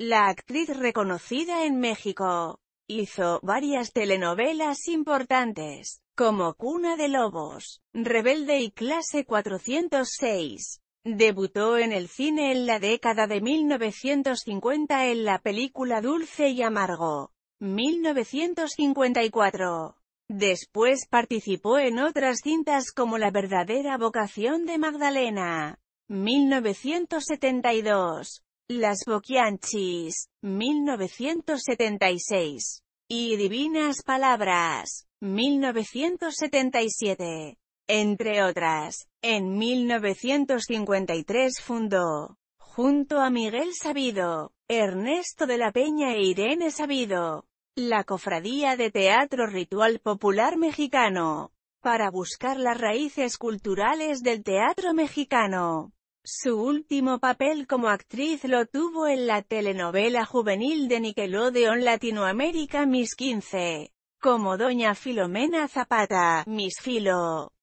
La actriz reconocida en México hizo varias telenovelas importantes, como Cuna de Lobos, Rebelde y Clase 406. Debutó en el cine en la década de 1950 en la película Dulce y Amargo, 1954. Después participó en otras cintas como La verdadera vocación de Magdalena, 1972, las Boquianchis, 1976. Y Divinas Palabras, 1977. Entre otras, en 1953 fundó, junto a Miguel Sabido, Ernesto de la Peña e Irene Sabido, la Cofradía de Teatro Ritual Popular Mexicano, para buscar las raíces culturales del teatro mexicano. Su último papel como actriz lo tuvo en la telenovela juvenil de Nickelodeon Latinoamérica Mis 15, como Doña Filomena Zapata, Miss Filo.